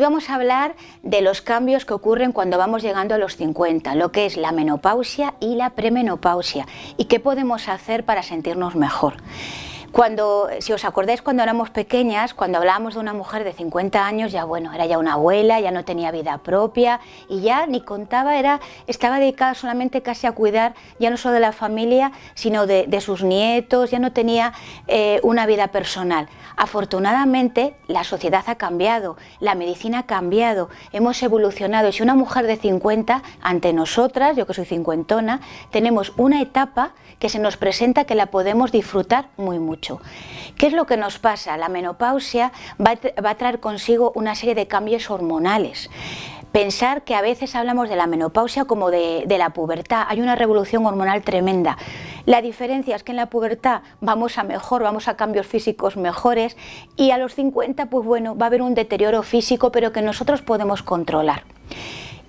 Hoy vamos a hablar de los cambios que ocurren cuando vamos llegando a los 50, lo que es la menopausia y la premenopausia y qué podemos hacer para sentirnos mejor. Cuando, si os acordáis, cuando éramos pequeñas, cuando hablábamos de una mujer de 50 años, ya bueno, era ya una abuela, ya no tenía vida propia y ya ni contaba, era, estaba dedicada solamente casi a cuidar ya no solo de la familia, sino de, sus nietos, ya no tenía eh, una vida personal. Afortunadamente, la sociedad ha cambiado, la medicina ha cambiado, hemos evolucionado y si una mujer de 50, ante nosotras, yo que soy cincuentona, tenemos una etapa que se nos presenta que la podemos disfrutar muy mucho. ¿Qué es lo que nos pasa? La menopausia va a, traer consigo una serie de cambios hormonales pensar que a veces hablamos de la menopausia como de, de, la pubertad. Hay una revolución hormonal tremenda. La diferencia es que en la pubertad vamos a mejor, vamos a cambios físicos mejores y a los 50, pues bueno, va a haber un deterioro físico, pero que nosotros podemos controlar.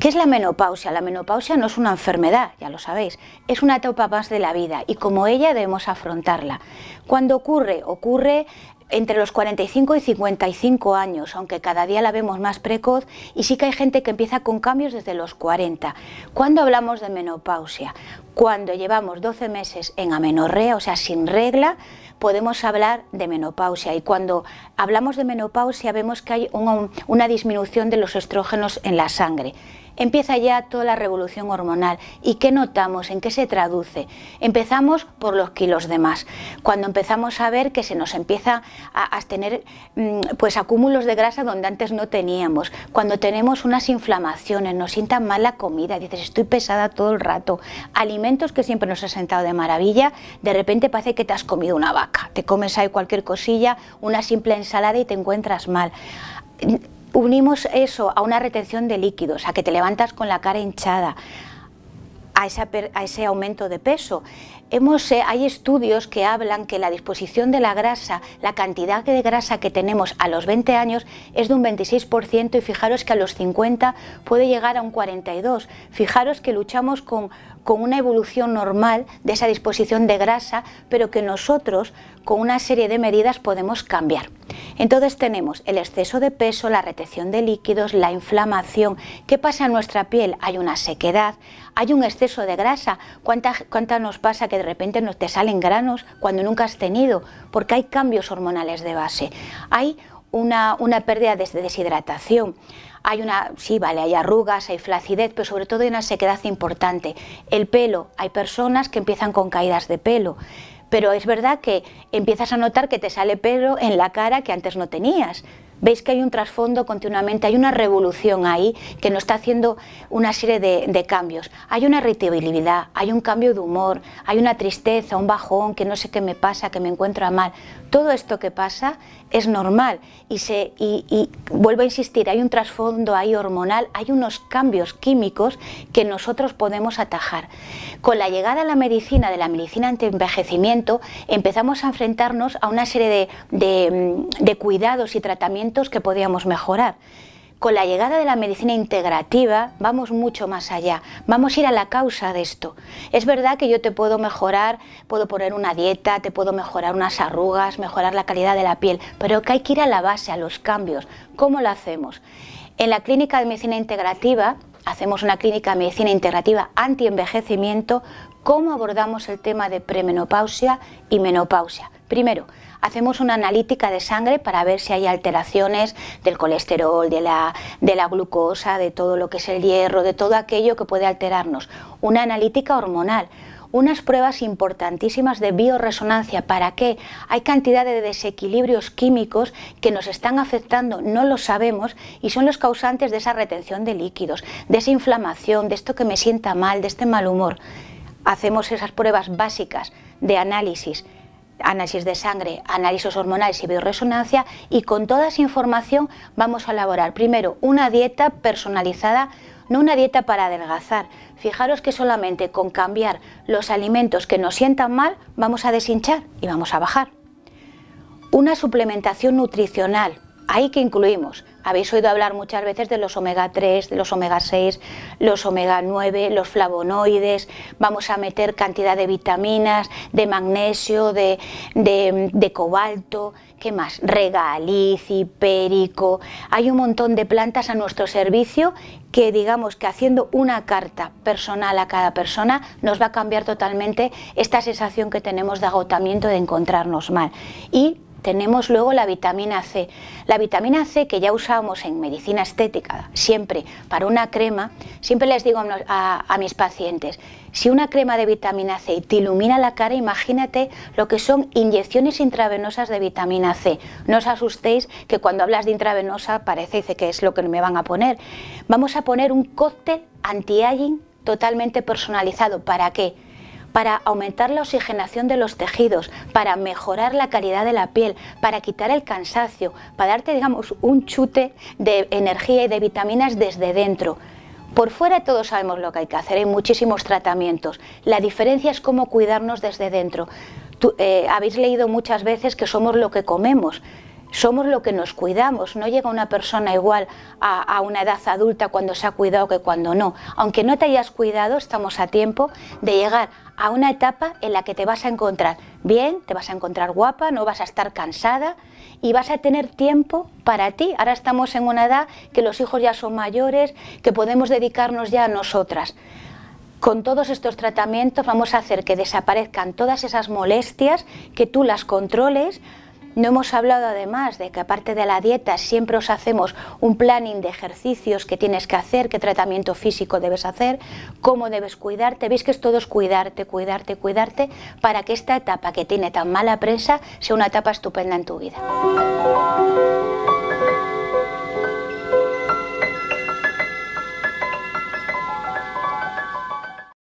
¿Qué es la menopausia? La menopausia no es una enfermedad, ya lo sabéis, es una etapa más de la vida y como ella debemos afrontarla. Cuando ocurre? Ocurre entre los 45 y 55 años, aunque cada día la vemos más precoz, y sí que hay gente que empieza con cambios desde los 40. cuando hablamos de menopausia? Cuando llevamos 12 meses en amenorrea, o sea, sin regla, podemos hablar de menopausia. Y cuando hablamos de menopausia vemos que hay una, una disminución de los estrógenos en la sangre empieza ya toda la revolución hormonal. ¿Y qué notamos? ¿En qué se traduce? Empezamos por los kilos de más. Cuando empezamos a ver que se nos empieza a, tener mm, pues acúmulos de grasa donde antes no teníamos, cuando tenemos unas inflamaciones, nos sienta mal la comida, dices estoy pesada todo el rato, alimentos que siempre nos ha sentado de maravilla, de repente parece que te has comido una vaca, te comes ahí cualquier cosilla, una simple ensalada y te encuentras mal unimos eso a una retención de líquidos, a que te levantas con la cara hinchada, a, ese aumento de peso. Hemos, eh, hay estudios que hablan que la disposición de la grasa, la cantidad de grasa que tenemos a los 20 años es de un 26% y fijaros que a los 50 puede llegar a un 42%. Fijaros que luchamos con, con una evolución normal de esa disposición de grasa, pero que nosotros con una serie de medidas podemos cambiar. Entonces tenemos el exceso de peso, la retención de líquidos, la inflamación. ¿Qué pasa en nuestra piel? Hay una sequedad, hay un exceso de grasa. ¿Cuánta, nos pasa que de repente nos te salen granos cuando nunca has tenido? Porque hay cambios hormonales de base. Hay una, una pérdida de deshidratación hay una, sí, vale, hay arrugas, hay flacidez, pero sobre todo hay una sequedad importante. El pelo, hay personas que empiezan con caídas de pelo, pero es verdad que empiezas a notar que te sale pelo en la cara que antes no tenías veis que hay un trasfondo continuamente, hay una revolución ahí que nos está haciendo una serie de, cambios. Hay una irritabilidad, hay un cambio de humor, hay una tristeza, un bajón, que no sé qué me pasa, que me encuentro mal. Todo esto que pasa es normal y, se, y, vuelvo a insistir, hay un trasfondo ahí hormonal, hay unos cambios químicos que nosotros podemos atajar. Con la llegada a la medicina, de la medicina ante envejecimiento empezamos a enfrentarnos a una serie de, de cuidados y tratamientos que podíamos mejorar. Con la llegada de la medicina integrativa vamos mucho más allá, vamos a ir a la causa de esto. Es verdad que yo te puedo mejorar, puedo poner una dieta, te puedo mejorar unas arrugas, mejorar la calidad de la piel, pero que hay que ir a la base, a los cambios. ¿Cómo lo hacemos? En la clínica de medicina integrativa hacemos una clínica de medicina integrativa anti-envejecimiento, ¿cómo abordamos el tema de premenopausia y menopausia? Primero, hacemos una analítica de sangre para ver si hay alteraciones del colesterol, de la, de la glucosa, de todo lo que es el hierro, de todo aquello que puede alterarnos. Una analítica hormonal unas pruebas importantísimas de bioresonancia. ¿Para qué? Hay cantidad de desequilibrios químicos que nos están afectando, no lo sabemos, y son los causantes de esa retención de líquidos, de esa inflamación, de esto que me sienta mal, de este mal humor. Hacemos esas pruebas básicas de análisis análisis de sangre, análisis hormonales y bioresonancia y con toda esa información vamos a elaborar primero una dieta personalizada, no una dieta para adelgazar. Fijaros que solamente con cambiar los alimentos que nos sientan mal vamos a deshinchar y vamos a bajar. Una suplementación nutricional, ahí que incluimos habéis oído hablar muchas veces de los omega 3, de los omega 6, los omega 9, los flavonoides, vamos a meter cantidad de vitaminas, de magnesio, de, cobalto, ¿qué más? regaliz, périco, Hay un montón de plantas a nuestro servicio que digamos que haciendo una carta personal a cada persona nos va a cambiar totalmente esta sensación que tenemos de agotamiento, de encontrarnos mal. Y tenemos luego la vitamina C. La vitamina C que ya usamos en medicina estética siempre para una crema, siempre les digo a, mis pacientes, si una crema de vitamina C te ilumina la cara, imagínate lo que son inyecciones intravenosas de vitamina C. No os asustéis que cuando hablas de intravenosa parece que es lo que me van a poner. Vamos a poner un cóctel anti-aging totalmente personalizado. ¿Para qué? para aumentar la oxigenación de los tejidos, para mejorar la calidad de la piel, para quitar el cansancio, para darte, digamos, un chute de energía y de vitaminas desde dentro. Por fuera todos sabemos lo que hay que hacer, hay muchísimos tratamientos. La diferencia es cómo cuidarnos desde dentro. Tú, eh, habéis leído muchas veces que somos lo que comemos somos lo que nos cuidamos. No llega una persona igual a, una edad adulta cuando se ha cuidado que cuando no. Aunque no te hayas cuidado, estamos a tiempo de llegar a una etapa en la que te vas a encontrar bien, te vas a encontrar guapa, no vas a estar cansada y vas a tener tiempo para ti. Ahora estamos en una edad que los hijos ya son mayores, que podemos dedicarnos ya a nosotras. Con todos estos tratamientos vamos a hacer que desaparezcan todas esas molestias, que tú las controles, no hemos hablado además de que aparte de la dieta siempre os hacemos un planning de ejercicios que tienes que hacer, qué tratamiento físico debes hacer, cómo debes cuidarte. Veis que es todo cuidarte, cuidarte, cuidarte para que esta etapa que tiene tan mala prensa sea una etapa estupenda en tu vida.